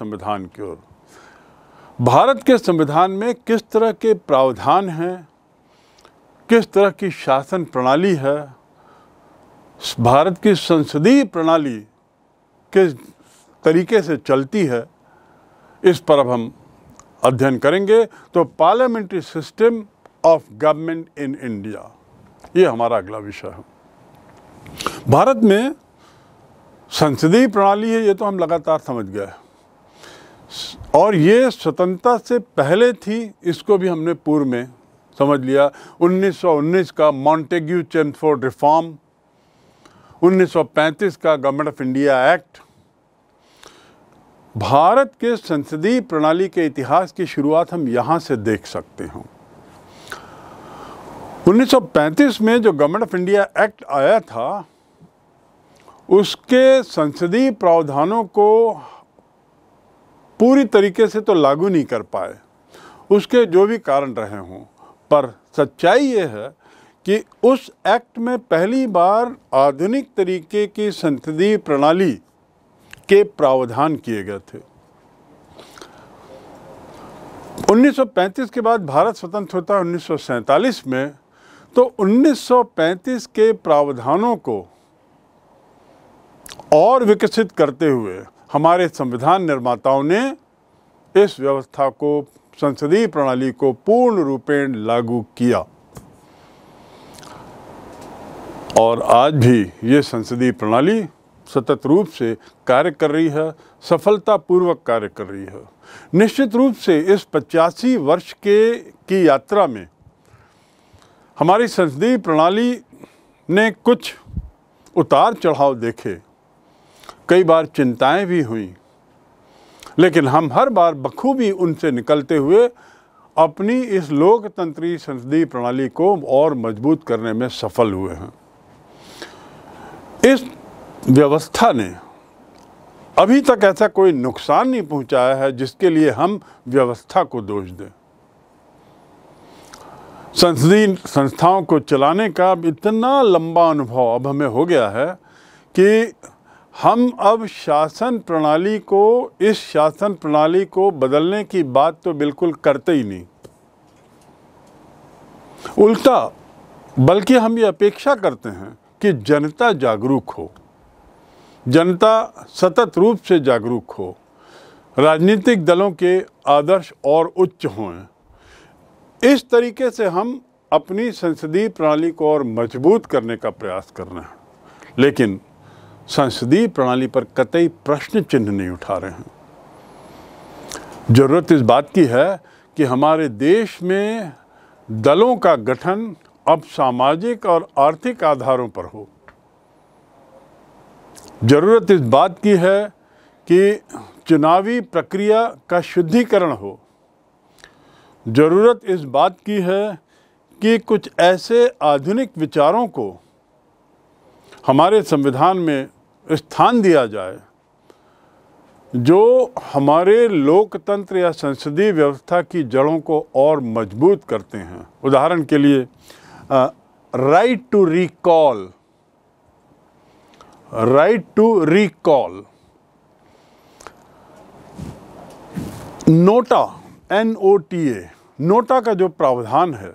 संविधान की ओर भारत के संविधान में किस तरह के प्रावधान हैं किस तरह की शासन प्रणाली है भारत की संसदीय प्रणाली किस तरीके से चलती है इस पर अब हम अध्ययन करेंगे तो parliamentary system of government in India ये हमारा अगला विषय है भारत में संसदीय प्रणाली है ये तो हम लगातार समझ गए हैं और ये स्वतंत्रता से पहले थी इसको भी हमने पूर्व में समझ लिया 1919 का मॉन्टेग्यू चेम्फोर्ड रिफॉर्म 1935 का government of India act Bharat के संसदीय प्रणाली के इतिहास की शुरुआत हम यहाँ से देख सकते हैं 1935 में जो गवर्नमेंट ऑफ इंडिया एक्ट आया था उसके संसदीय प्रावधानों को पूरी तरीके से तो लागू नहीं कर पाए उसके जो भी कारण रहे हों पर सच्चाई ये है कि उस एक्ट में पहली बार आधुनिक तरीके की संसदीय प्रणाली के प्रावधान किए गए थे 1935 के बाद भारत स्वतंत्र होता है उन्नीस में तो 1935 के प्रावधानों को और विकसित करते हुए हमारे संविधान निर्माताओं ने इस व्यवस्था को संसदीय प्रणाली को पूर्ण रूपेण लागू किया और आज भी ये संसदीय प्रणाली सतत रूप से कार्य कर रही है सफलतापूर्वक कार्य कर रही है निश्चित रूप से इस पचासी वर्ष के की यात्रा में हमारी संसदीय प्रणाली ने कुछ उतार चढ़ाव देखे कई बार चिंताएं भी हुई लेकिन हम हर बार बखूबी उनसे निकलते हुए अपनी इस लोकतंत्री संसदीय प्रणाली को और मजबूत करने में सफल हुए हैं इस व्यवस्था ने अभी तक ऐसा कोई नुकसान नहीं पहुंचाया है जिसके लिए हम व्यवस्था को दोष दें संसदीय संस्थाओं को चलाने का इतना लंबा अनुभव अब हमें हो गया है कि हम अब शासन प्रणाली को इस शासन प्रणाली को बदलने की बात तो बिल्कुल करते ही नहीं उल्टा बल्कि हम ये अपेक्षा करते हैं कि जनता जागरूक हो जनता सतत रूप से जागरूक हो राजनीतिक दलों के आदर्श और उच्च हों इस तरीके से हम अपनी संसदीय प्रणाली को और मजबूत करने का प्रयास कर रहे हैं लेकिन संसदीय प्रणाली पर कतई प्रश्न चिन्ह नहीं उठा रहे हैं ज़रूरत इस बात की है कि हमारे देश में दलों का गठन अब सामाजिक और आर्थिक आधारों पर हो ज़रूरत इस बात की है कि चुनावी प्रक्रिया का शुद्धिकरण हो ज़रूरत इस बात की है कि कुछ ऐसे आधुनिक विचारों को हमारे संविधान में स्थान दिया जाए जो हमारे लोकतंत्र या संसदीय व्यवस्था की जड़ों को और मजबूत करते हैं उदाहरण के लिए right to recall right to recall NOTA N O T A NOTA का जो प्रावधान है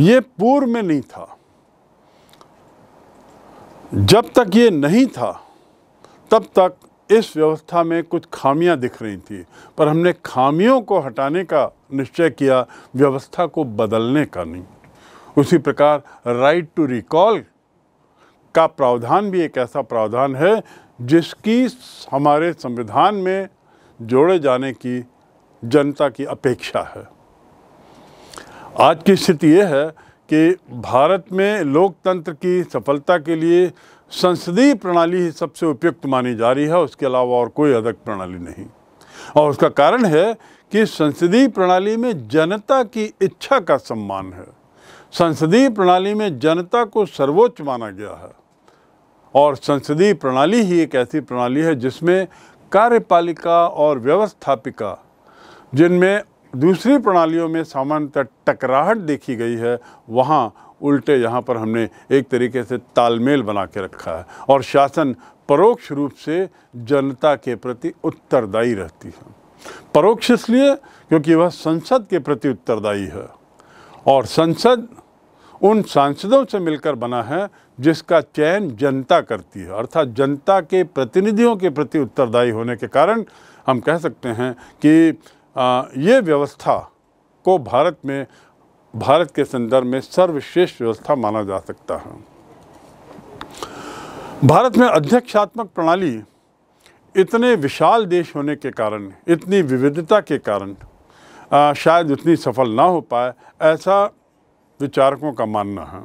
ये पूर्व में नहीं था जब तक ये नहीं था तब तक इस व्यवस्था में कुछ खामियां दिख रही थी पर हमने खामियों को हटाने का निश्चय किया व्यवस्था को बदलने का नहीं उसी प्रकार राइट टू रिकॉल का प्रावधान भी एक ऐसा प्रावधान है जिसकी हमारे संविधान में जोड़े जाने की जनता की अपेक्षा है आज की स्थिति यह है कि भारत में लोकतंत्र की सफलता के लिए संसदीय प्रणाली ही सबसे उपयुक्त मानी जा रही है उसके अलावा और कोई अधिक प्रणाली नहीं और उसका कारण है कि संसदीय प्रणाली में जनता की इच्छा का सम्मान है संसदीय प्रणाली में जनता को सर्वोच्च माना गया है और संसदीय प्रणाली ही एक ऐसी प्रणाली है जिसमें कार्यपालिका और व्यवस्थापिका जिनमें दूसरी प्रणालियों में सामान्यतः टकराहट देखी गई है वहाँ उल्टे यहाँ पर हमने एक तरीके से तालमेल बना के रखा है और शासन परोक्ष रूप से जनता के प्रति उत्तरदायी रहती है परोक्ष इसलिए क्योंकि वह संसद के प्रति उत्तरदायी है और संसद उन सांसदों से मिलकर बना है जिसका चयन जनता करती है अर्थात जनता के प्रतिनिधियों के प्रति उत्तरदायी होने के कारण हम कह सकते हैं कि ये व्यवस्था को भारत में भारत के संदर्भ में सर्वश्रेष्ठ व्यवस्था माना जा सकता है भारत में अध्यक्षात्मक प्रणाली इतने विशाल देश होने के कारण इतनी विविधता के कारण आ, शायद उतनी सफल ना हो पाए ऐसा विचारकों का मानना है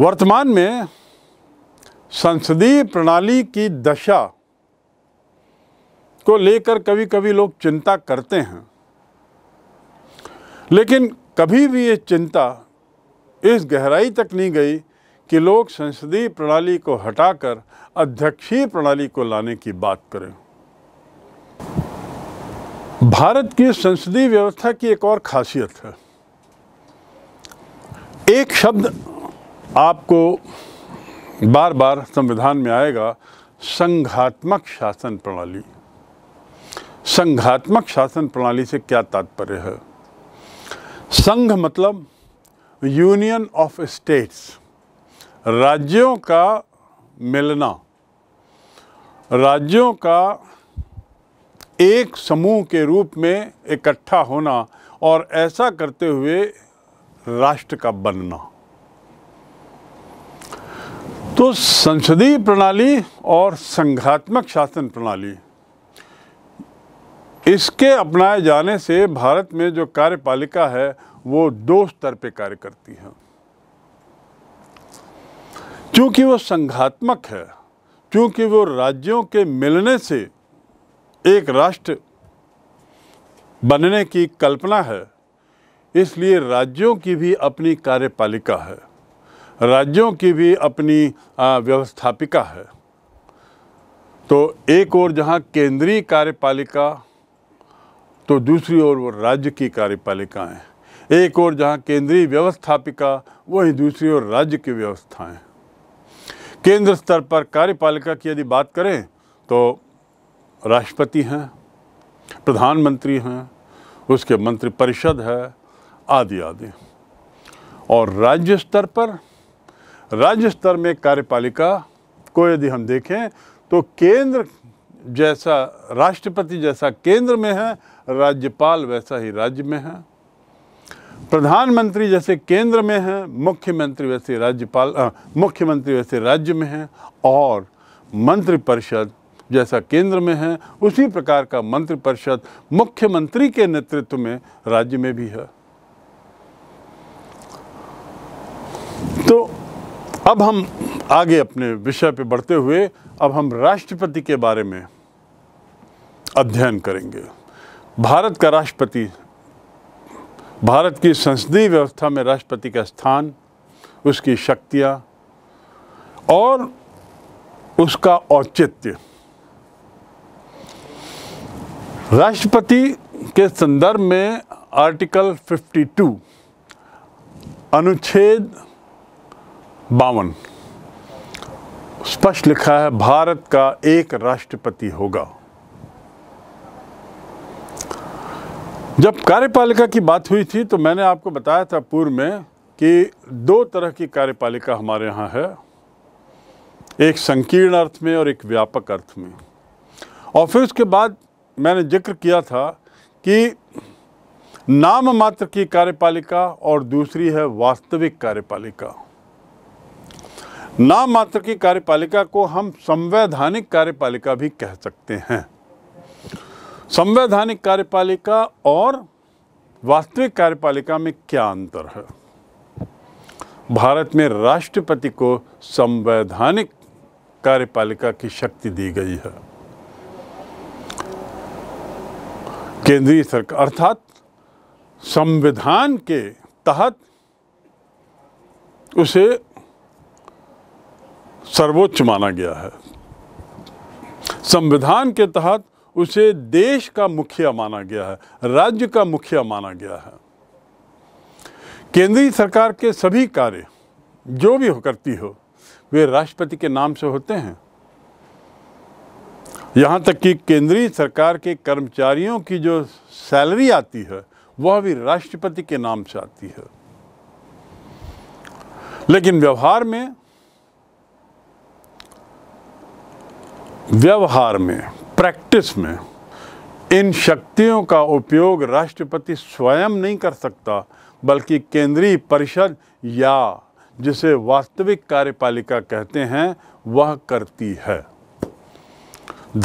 वर्तमान में संसदीय प्रणाली की दशा को लेकर कभी कभी लोग चिंता करते हैं लेकिन कभी भी ये चिंता इस गहराई तक नहीं गई कि लोग संसदीय प्रणाली को हटाकर अध्यक्षीय प्रणाली को लाने की बात करें भारत की संसदीय व्यवस्था की एक और खासियत है एक शब्द आपको बार बार संविधान में आएगा संघात्मक शासन प्रणाली संघात्मक शासन प्रणाली से क्या तात्पर्य है संघ मतलब यूनियन ऑफ स्टेट्स राज्यों का मिलना राज्यों का एक समूह के रूप में इकट्ठा होना और ऐसा करते हुए राष्ट्र का बनना तो संसदीय प्रणाली और संघात्मक शासन प्रणाली इसके अपनाए जाने से भारत में जो कार्यपालिका है वो दो स्तर पे कार्य करती है क्योंकि वो संघात्मक है क्योंकि वो राज्यों के मिलने से एक राष्ट्र बनने की कल्पना है इसलिए राज्यों की भी अपनी कार्यपालिका है राज्यों की भी अपनी व्यवस्थापिका है तो एक और जहाँ केंद्रीय कार्यपालिका तो दूसरी ओर वो राज्य की कार्यपालिका हैं एक और जहाँ केंद्रीय व्यवस्थापिका वहीं दूसरी ओर राज्य की व्यवस्थाएँ केंद्र स्तर पर कार्यपालिका की यदि बात करें तो राष्ट्रपति हैं प्रधानमंत्री हैं उसके मंत्रिपरिषद है आदि आदि और राज्य स्तर पर राज्य स्तर में कार्यपालिका को यदि हम देखें तो केंद्र जैसा राष्ट्रपति जैसा केंद्र में है राज्यपाल वैसा ही राज्य में है प्रधानमंत्री जैसे केंद्र में है मुख्यमंत्री वैसे राज्यपाल मुख्यमंत्री वैसे राज्य में है और मंत्रिपरिषद जैसा केंद्र में है उसी प्रकार का मंत्रिपरिषद मुख्यमंत्री के नेतृत्व में राज्य में भी है तो अब हम आगे अपने विषय पर बढ़ते हुए अब हम राष्ट्रपति के बारे में अध्ययन करेंगे भारत का राष्ट्रपति भारत की संसदीय व्यवस्था में राष्ट्रपति का स्थान उसकी शक्तियाँ और उसका औचित्य राष्ट्रपति के संदर्भ में आर्टिकल 52 अनुच्छेद बावन स्पष्ट लिखा है भारत का एक राष्ट्रपति होगा जब कार्यपालिका की बात हुई थी तो मैंने आपको बताया था पूर्व में कि दो तरह की कार्यपालिका हमारे यहाँ है एक संकीर्ण अर्थ में और एक व्यापक अर्थ में और फिर उसके बाद मैंने जिक्र किया था कि नाम मात्र की कार्यपालिका और दूसरी है वास्तविक कार्यपालिका नाम मात्र की कार्यपालिका को हम संवैधानिक कार्यपालिका भी कह सकते हैं संवैधानिक कार्यपालिका और वास्तविक कार्यपालिका में क्या अंतर है भारत में राष्ट्रपति को संवैधानिक कार्यपालिका की शक्ति दी गई है केंद्रीय सरकार अर्थात संविधान के तहत उसे सर्वोच्च माना गया है संविधान के तहत उसे देश का मुखिया माना गया है राज्य का मुखिया माना गया है केंद्रीय सरकार के सभी कार्य जो भी हो करती हो वे राष्ट्रपति के नाम से होते हैं यहाँ तक कि केंद्रीय सरकार के कर्मचारियों की जो सैलरी आती है वह भी राष्ट्रपति के नाम से आती है लेकिन व्यवहार में व्यवहार में प्रैक्टिस में इन शक्तियों का उपयोग राष्ट्रपति स्वयं नहीं कर सकता बल्कि केंद्रीय परिषद या जिसे वास्तविक कार्यपालिका कहते हैं वह करती है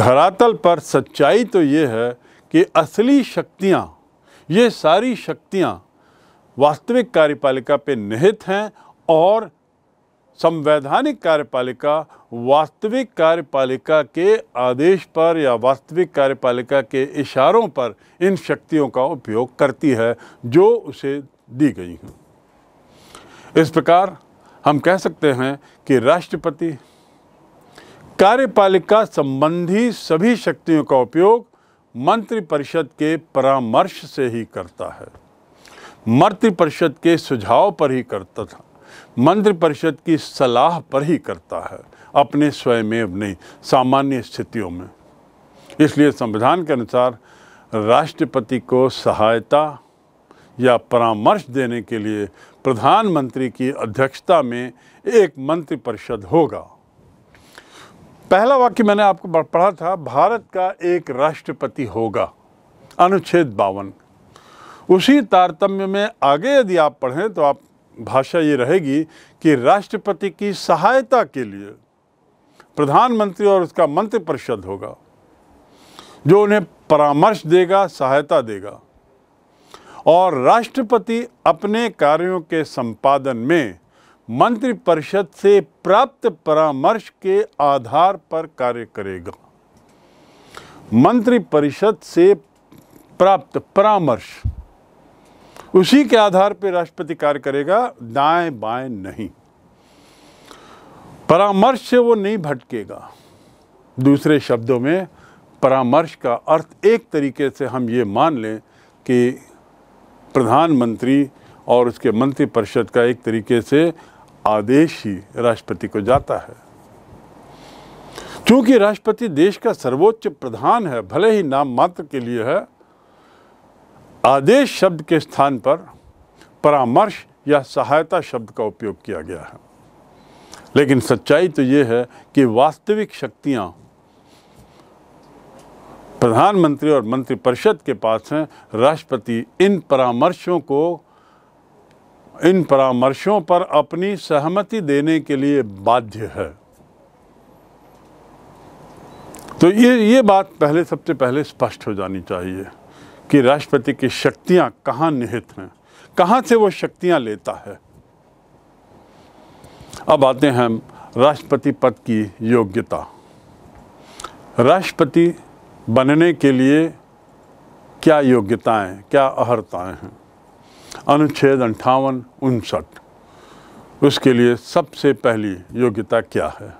धरातल पर सच्चाई तो ये है कि असली शक्तियाँ ये सारी शक्तियाँ वास्तविक कार्यपालिका पे निहित हैं और संवैधानिक कार्यपालिका वास्तविक कार्यपालिका के आदेश पर या वास्तविक कार्यपालिका के इशारों पर इन शक्तियों का उपयोग करती है जो उसे दी गई हैं इस प्रकार हम कह सकते हैं कि राष्ट्रपति कार्यपालिका संबंधी सभी शक्तियों का उपयोग मंत्रिपरिषद के परामर्श से ही करता है मंत्रिपरिषद के सुझाव पर ही करता था मंत्रिपरिषद की सलाह पर ही करता है अपने स्वयमेव नहीं सामान्य स्थितियों में इसलिए संविधान के अनुसार राष्ट्रपति को सहायता या परामर्श देने के लिए प्रधानमंत्री की अध्यक्षता में एक मंत्रिपरिषद होगा पहला वाक्य मैंने आपको पढ़ा था भारत का एक राष्ट्रपति होगा अनुच्छेद बावन उसी तारतम्य में आगे यदि आप पढ़ें तो आप भाषा ये रहेगी कि राष्ट्रपति की सहायता के लिए प्रधानमंत्री और उसका मंत्रिपरिषद होगा जो उन्हें परामर्श देगा सहायता देगा और राष्ट्रपति अपने कार्यों के संपादन में मंत्रिपरिषद से प्राप्त परामर्श के आधार पर कार्य करेगा मंत्रिपरिषद से प्राप्त परामर्श उसी के आधार पर राष्ट्रपति कार्य करेगा दाएं बाएं नहीं परामर्श से वो नहीं भटकेगा दूसरे शब्दों में परामर्श का अर्थ एक तरीके से हम ये मान लें कि प्रधानमंत्री और उसके मंत्रिपरिषद का एक तरीके से आदेश ही राष्ट्रपति को जाता है क्योंकि राष्ट्रपति देश का सर्वोच्च प्रधान है भले ही नाम मात्र के लिए है आदेश शब्द के स्थान पर परामर्श या सहायता शब्द का उपयोग किया गया है लेकिन सच्चाई तो ये है कि वास्तविक शक्तियाँ प्रधानमंत्री और मंत्रिपरिषद के पास हैं राष्ट्रपति इन परामर्शों को इन परामर्शों पर अपनी सहमति देने के लिए बाध्य है तो ये ये बात पहले सबसे पहले स्पष्ट हो जानी चाहिए कि राष्ट्रपति की शक्तियां कहां निहित हैं कहां से वो शक्तियां लेता है अब आते हैं हम राष्ट्रपति पद की योग्यता राष्ट्रपति बनने के लिए क्या योग्यताएं क्या अहर्ताएं हैं अनुच्छेद अंठावन उनसठ उसके लिए सबसे पहली योग्यता क्या है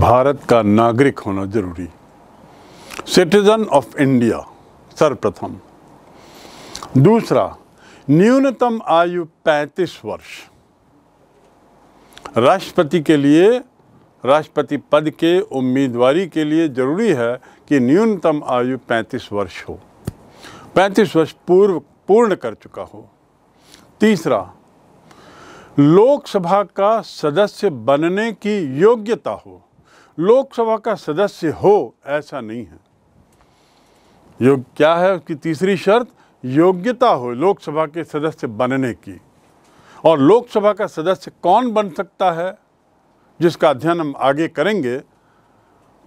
भारत का नागरिक होना जरूरी सिटीजन ऑफ इंडिया सर्वप्रथम दूसरा न्यूनतम आयु 35 वर्ष राष्ट्रपति के लिए राष्ट्रपति पद के उम्मीदवारी के लिए जरूरी है कि न्यूनतम आयु 35 वर्ष हो 35 वर्ष पूर्व पूर्ण कर चुका हो तीसरा लोकसभा का सदस्य बनने की योग्यता हो लोकसभा का सदस्य हो ऐसा नहीं है योग क्या है उसकी तीसरी शर्त योग्यता हो लोकसभा के सदस्य बनने की और लोकसभा का सदस्य कौन बन सकता है जिसका अध्ययन हम आगे करेंगे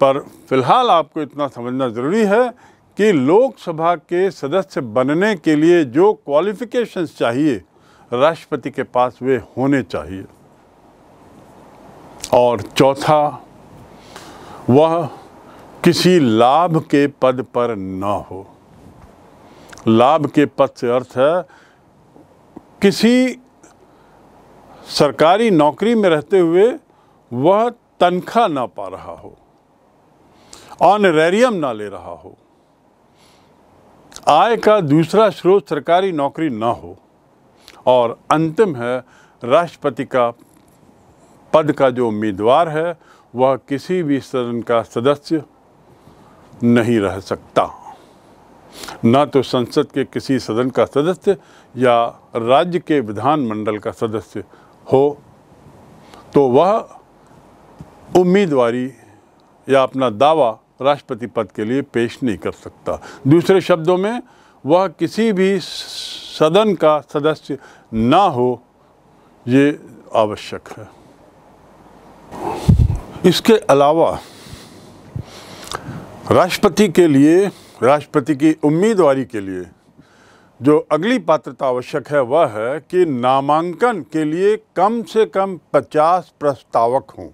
पर फिलहाल आपको इतना समझना ज़रूरी है कि लोकसभा के सदस्य बनने के लिए जो क्वालिफिकेशंस चाहिए राष्ट्रपति के पास वे होने चाहिए और चौथा वह किसी लाभ के पद पर न हो लाभ के पद से अर्थ है किसी सरकारी नौकरी में रहते हुए वह तनख्वाह ना पा रहा हो ऑनरेरियम ना ले रहा हो आय का दूसरा स्रोत सरकारी नौकरी ना हो और अंतिम है राष्ट्रपति का पद का जो उम्मीदवार है वह किसी भी सदन का सदस्य नहीं रह सकता न तो संसद के किसी सदन का सदस्य या राज्य के विधानमंडल का सदस्य हो तो वह उम्मीदवारी या अपना दावा राष्ट्रपति पद के लिए पेश नहीं कर सकता दूसरे शब्दों में वह किसी भी सदन का सदस्य ना हो ये आवश्यक है इसके अलावा राष्ट्रपति के लिए राष्ट्रपति की उम्मीदवारी के लिए जो अगली पात्रता आवश्यक है वह है कि नामांकन के लिए कम से कम 50 प्रस्तावक हों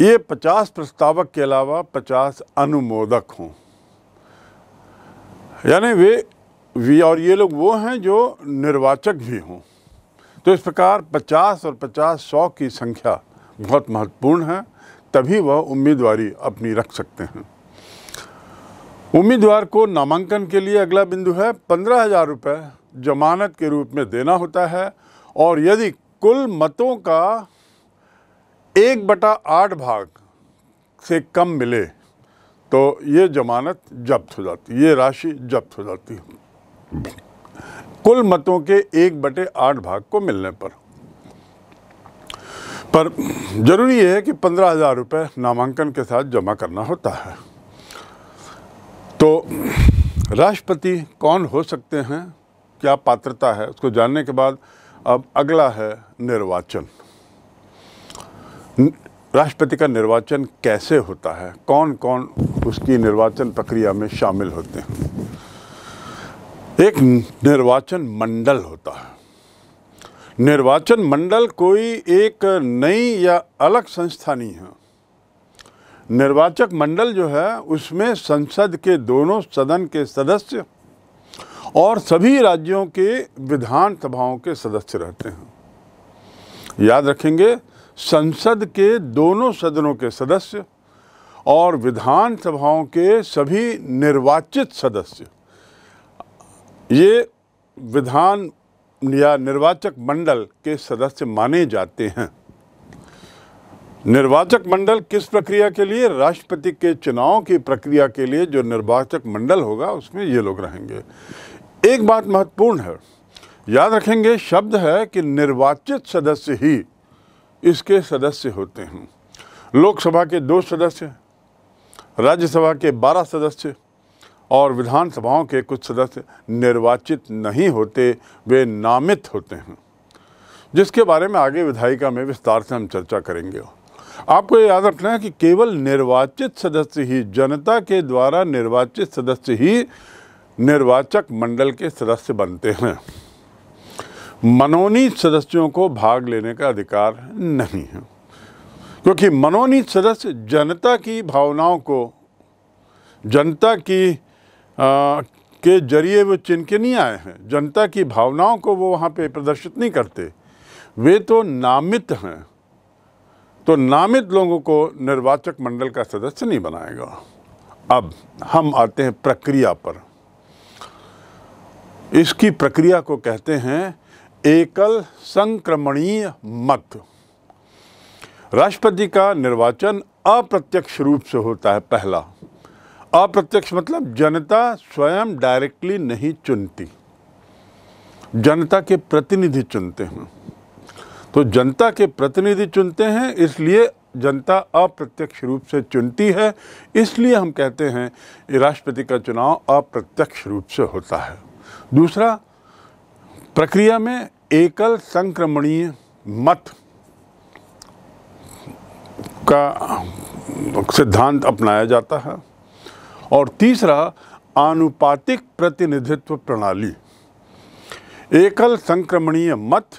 ये 50 प्रस्तावक के अलावा 50 अनुमोदक हों यानी वे वी और ये लोग वो हैं जो निर्वाचक भी हों तो इस प्रकार 50 और 50 सौ की संख्या बहुत महत्वपूर्ण है तभी वह उम्मीदवारी अपनी रख सकते हैं उम्मीदवार को नामांकन के लिए अगला बिंदु है पंद्रह हज़ार रुपये जमानत के रूप में देना होता है और यदि कुल मतों का एक बटा आठ भाग से कम मिले तो ये जमानत जब्त हो जाती ये राशि जब्त हो जाती है कुल मतों के एक बटे आठ भाग को मिलने पर पर ज़रूरी यह है कि पंद्रह हज़ार रुपये नामांकन के साथ जमा करना होता है तो राष्ट्रपति कौन हो सकते हैं क्या पात्रता है उसको जानने के बाद अब अगला है निर्वाचन राष्ट्रपति का निर्वाचन कैसे होता है कौन कौन उसकी निर्वाचन प्रक्रिया में शामिल होते हैं एक निर्वाचन मंडल होता है निर्वाचन मंडल कोई एक नई या अलग संस्था नहीं है निर्वाचक मंडल जो है उसमें संसद के दोनों सदन के सदस्य और सभी राज्यों के विधानसभाओं के सदस्य रहते हैं याद रखेंगे संसद के दोनों सदनों के सदस्य और विधानसभाओं के सभी निर्वाचित सदस्य ये विधान या निर्वाचक मंडल के सदस्य माने जाते हैं निर्वाचक मंडल किस प्रक्रिया के लिए राष्ट्रपति के चुनाव की प्रक्रिया के लिए जो निर्वाचक मंडल होगा उसमें ये लोग रहेंगे एक बात महत्वपूर्ण है याद रखेंगे शब्द है कि निर्वाचित सदस्य ही इसके सदस्य होते हैं लोकसभा के दो सदस्य राज्यसभा के बारह सदस्य और विधानसभाओं के कुछ सदस्य निर्वाचित नहीं होते वे नामित होते हैं जिसके बारे में आगे विधायिका में विस्तार से हम चर्चा करेंगे आपको ये याद रखना है कि केवल निर्वाचित सदस्य ही जनता के द्वारा निर्वाचित सदस्य ही निर्वाचक मंडल के सदस्य बनते हैं मनोनीत सदस्यों को भाग लेने का अधिकार नहीं है क्योंकि मनोनीत सदस्य जनता की भावनाओं को जनता की के जरिए वो चिन्ह के नहीं आए हैं जनता की भावनाओं को वो वहाँ पे प्रदर्शित नहीं करते वे तो नामित हैं तो नामित लोगों को निर्वाचक मंडल का सदस्य नहीं बनाएगा अब हम आते हैं प्रक्रिया पर इसकी प्रक्रिया को कहते हैं एकल संक्रमणीय मत राष्ट्रपति का निर्वाचन अप्रत्यक्ष रूप से होता है पहला अप्रत्यक्ष मतलब जनता स्वयं डायरेक्टली नहीं चुनती जनता के प्रतिनिधि चुनते हैं तो जनता के प्रतिनिधि चुनते हैं इसलिए जनता अप्रत्यक्ष रूप से चुनती है इसलिए हम कहते हैं राष्ट्रपति का चुनाव अप्रत्यक्ष रूप से होता है दूसरा प्रक्रिया में एकल संक्रमणीय मत का सिद्धांत अपनाया जाता है और तीसरा आनुपातिक प्रतिनिधित्व प्रणाली एकल संक्रमणीय मत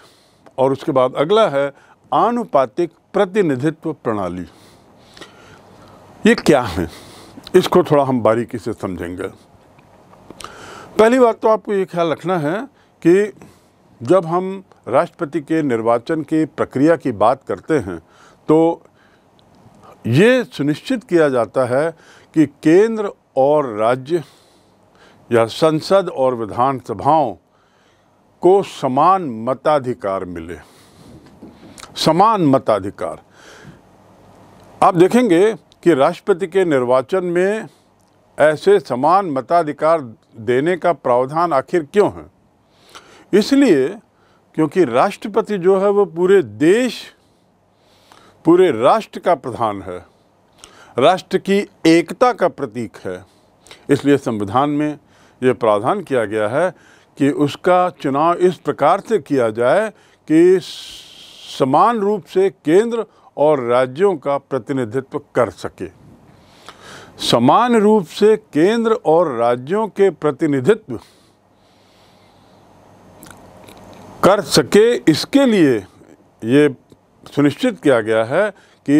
और उसके बाद अगला है आनुपातिक प्रतिनिधित्व प्रणाली ये क्या है इसको थोड़ा हम बारीकी से समझेंगे पहली बात तो आपको ये ख्याल रखना है कि जब हम राष्ट्रपति के निर्वाचन की प्रक्रिया की बात करते हैं तो ये सुनिश्चित किया जाता है कि केंद्र और राज्य या संसद और विधानसभाओं को समान मताधिकार मिले समान मताधिकार आप देखेंगे कि राष्ट्रपति के निर्वाचन में ऐसे समान मताधिकार देने का प्रावधान आखिर क्यों है इसलिए क्योंकि राष्ट्रपति जो है वो पूरे देश पूरे राष्ट्र का प्रधान है राष्ट्र की एकता का प्रतीक है इसलिए संविधान में ये प्रावधान किया गया है कि उसका चुनाव इस प्रकार से किया जाए कि समान रूप से केंद्र और राज्यों का प्रतिनिधित्व कर सके समान रूप से केंद्र और राज्यों के प्रतिनिधित्व कर सके इसके लिए ये सुनिश्चित किया गया है कि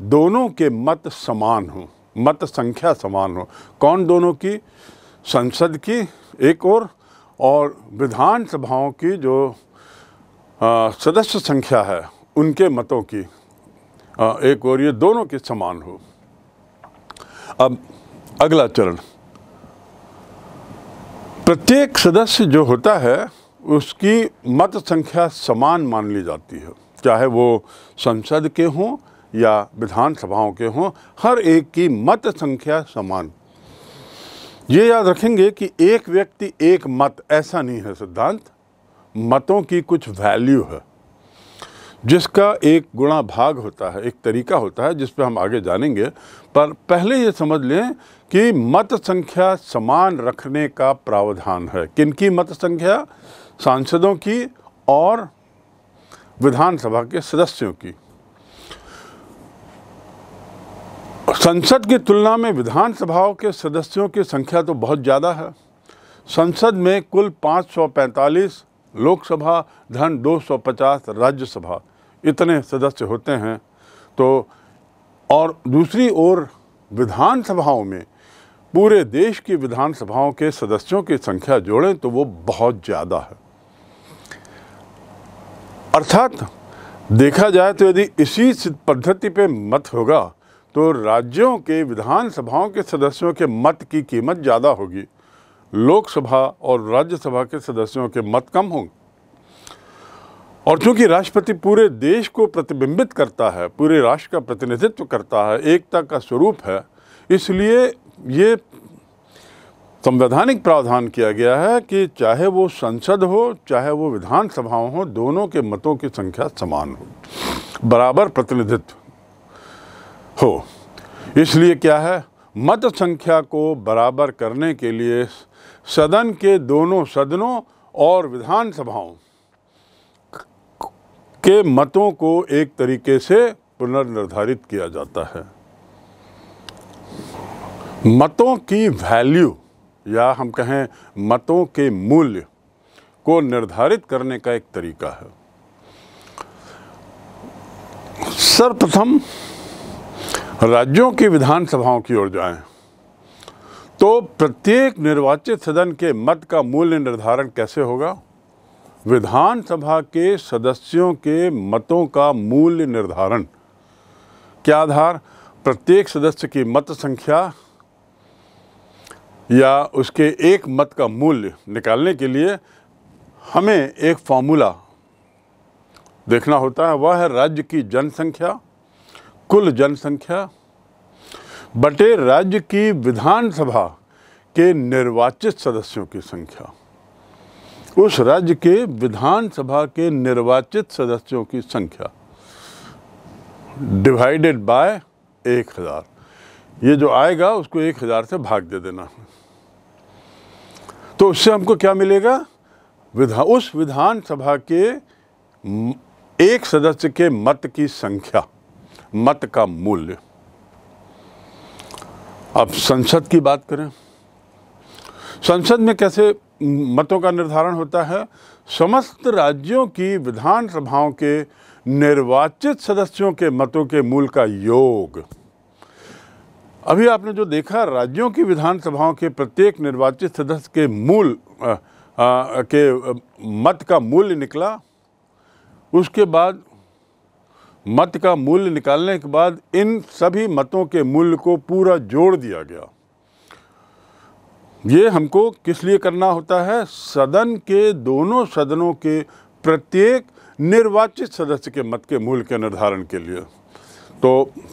दोनों के मत समान हो मत संख्या समान हो कौन दोनों की संसद की एक और और विधानसभाओं की जो आ, सदस्य संख्या है उनके मतों की आ, एक और ये दोनों के समान हो अब अगला चरण प्रत्येक सदस्य जो होता है उसकी मत संख्या समान मान ली जाती है चाहे वो संसद के हों या विधानसभाओं के हों हर एक की मत संख्या समान ये याद रखेंगे कि एक व्यक्ति एक मत ऐसा नहीं है सिद्धांत मतों की कुछ वैल्यू है जिसका एक गुणा भाग होता है एक तरीका होता है जिस पर हम आगे जानेंगे पर पहले ये समझ लें कि मत संख्या समान रखने का प्रावधान है किनकी मत संख्या सांसदों की और विधानसभा के सदस्यों की संसद की तुलना में विधानसभाओं के सदस्यों की संख्या तो बहुत ज़्यादा है संसद में कुल 545 लोकसभा धन 250 राज्यसभा इतने सदस्य होते हैं तो और दूसरी ओर विधानसभाओं में पूरे देश की विधानसभाओं के सदस्यों की संख्या जोड़ें तो वो बहुत ज़्यादा है अर्थात देखा जाए तो यदि इसी पद्धति पे मत होगा तो राज्यों के विधानसभाओं के सदस्यों के मत की कीमत ज़्यादा होगी लोकसभा और राज्यसभा के सदस्यों के मत कम होंगे और चूंकि राष्ट्रपति पूरे देश को प्रतिबिंबित करता है पूरे राष्ट्र का प्रतिनिधित्व करता है एकता का स्वरूप है इसलिए ये संवैधानिक प्रावधान किया गया है कि चाहे वो संसद हो चाहे वो विधानसभाओं हो दोनों के मतों की संख्या समान हो बराबर प्रतिनिधित्व हो इसलिए क्या है मत संख्या को बराबर करने के लिए सदन के दोनों सदनों और विधानसभाओं के मतों को एक तरीके से पुनर्निर्धारित किया जाता है मतों की वैल्यू या हम कहें मतों के मूल्य को निर्धारित करने का एक तरीका है सर्वप्रथम राज्यों की विधानसभाओं की ओर जाएं तो प्रत्येक निर्वाचित सदन के मत का मूल्य निर्धारण कैसे होगा विधानसभा के सदस्यों के मतों का मूल्य निर्धारण क्या आधार प्रत्येक सदस्य की मत संख्या या उसके एक मत का मूल्य निकालने के लिए हमें एक फॉर्मूला देखना होता है वह है राज्य की जनसंख्या कुल जनसंख्या बटे राज्य की विधानसभा के निर्वाचित सदस्यों की संख्या उस राज्य के विधानसभा के निर्वाचित सदस्यों की संख्या डिवाइडेड बाय एक हज़ार ये जो आएगा उसको एक हज़ार से भाग दे देना है तो उससे हमको क्या मिलेगा विधा उस विधानसभा के एक सदस्य के मत की संख्या मत का मूल्य अब संसद की बात करें संसद में कैसे मतों का निर्धारण होता है समस्त राज्यों की विधानसभाओं के निर्वाचित सदस्यों के मतों के मूल का योग अभी आपने जो देखा राज्यों की विधानसभाओं के प्रत्येक निर्वाचित सदस्य के मूल आ, आ, के मत का मूल्य निकला उसके बाद मत का मूल्य निकालने के बाद इन सभी मतों के मूल्य को पूरा जोड़ दिया गया ये हमको किस लिए करना होता है सदन के दोनों सदनों के प्रत्येक निर्वाचित सदस्य के मत के मूल्य के निर्धारण के लिए तो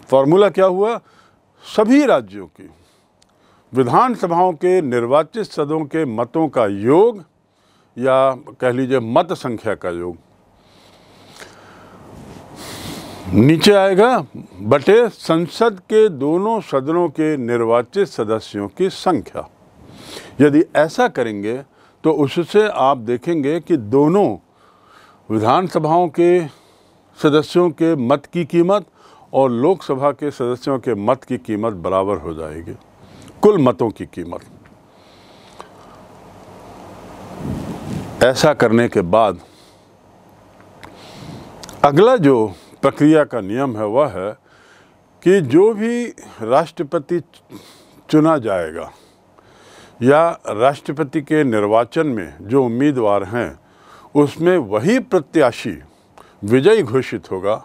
फॉर्मूला क्या हुआ सभी राज्यों की विधानसभाओं के निर्वाचित सदों के मतों का योग या कह लीजिए मत संख्या का योग नीचे आएगा बटे संसद के दोनों सदनों के निर्वाचित सदस्यों की संख्या यदि ऐसा करेंगे तो उससे आप देखेंगे कि दोनों विधानसभाओं के सदस्यों के मत की कीमत और लोकसभा के सदस्यों के मत की कीमत बराबर हो जाएगी कुल मतों की कीमत ऐसा करने के बाद अगला जो प्रक्रिया का नियम है वह है कि जो भी राष्ट्रपति चुना जाएगा या राष्ट्रपति के निर्वाचन में जो उम्मीदवार हैं उसमें वही प्रत्याशी विजयी घोषित होगा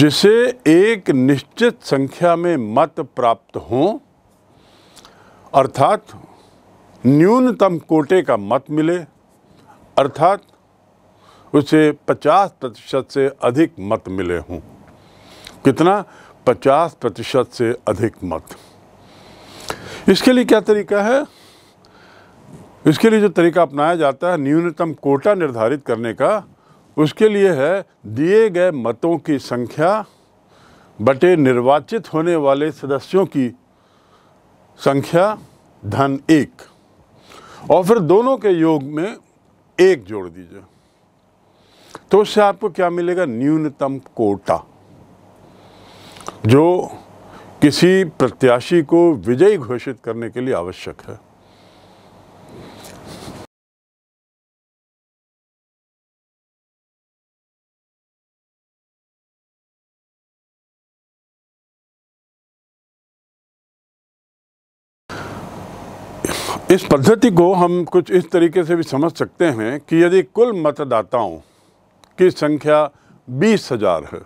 जिसे एक निश्चित संख्या में मत प्राप्त हों अर्थात न्यूनतम कोटे का मत मिले अर्थात उसे 50 प्रतिशत से अधिक मत मिले हों कितना 50 प्रतिशत से अधिक मत इसके लिए क्या तरीका है इसके लिए जो तरीका अपनाया जाता है न्यूनतम कोटा निर्धारित करने का उसके लिए है दिए गए मतों की संख्या बटे निर्वाचित होने वाले सदस्यों की संख्या धन एक और फिर दोनों के योग में एक जोड़ दीजिए तो उससे आपको क्या मिलेगा न्यूनतम कोटा जो किसी प्रत्याशी को विजयी घोषित करने के लिए आवश्यक है इस पद्धति को हम कुछ इस तरीके से भी समझ सकते हैं कि यदि कुल मतदाताओं की संख्या बीस हजार है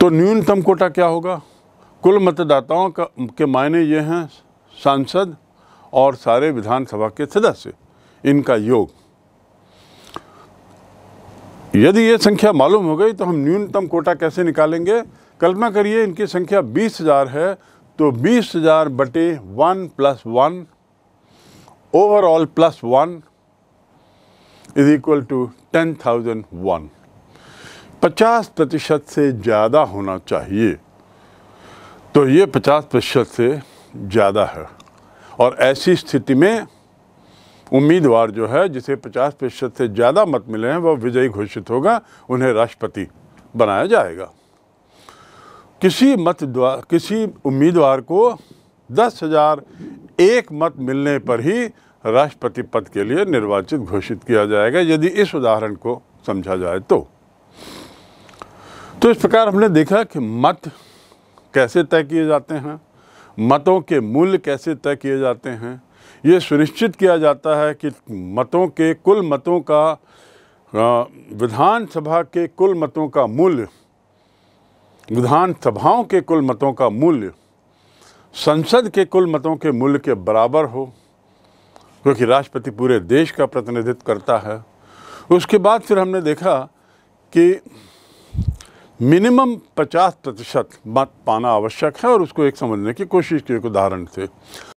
तो न्यूनतम कोटा क्या होगा कुल मतदाताओं का के मायने ये हैं सांसद और सारे विधानसभा के सदस्य इनका योग यदि ये संख्या मालूम हो गई तो हम न्यूनतम कोटा कैसे निकालेंगे कल्पना करिए इनकी संख्या बीस हज़ार है तो बीस हज़ार बटे one plus one overall plus one is equal to ten thousand one पचास प्रतिशत से ज़्यादा होना चाहिए तो ये पचास प्रतिशत से ज़्यादा है और ऐसी स्थिति में उम्मीदवार जो है जिसे पचास प्रतिशत से ज़्यादा मत मिले हैं वह विजयी घोषित होगा उन्हें राष्ट्रपति बनाया जाएगा किसी मत किसी उम्मीदवार को दस हज़ार एक मत मिलने पर ही राष्ट्रपति पद के लिए निर्वाचित घोषित किया जाएगा यदि इस उदाहरण को समझा जाए तो तो इस प्रकार हमने देखा कि मत कैसे तय किए जाते हैं मतों के मूल्य कैसे तय किए जाते हैं ये सुनिश्चित किया जाता है कि मतों के कुल मतों का विधानसभा के कुल मतों का मूल्य विधानसभाओं के कुल मतों का मूल्य संसद के कुल मतों के मूल्य के बराबर हो क्योंकि राष्ट्रपति पूरे देश का प्रतिनिधित्व करता है उसके बाद फिर हमने देखा कि मिनिमम 50 प्रतिशत मत पाना आवश्यक है और उसको एक समझने की कोशिश की एक उदाहरण थे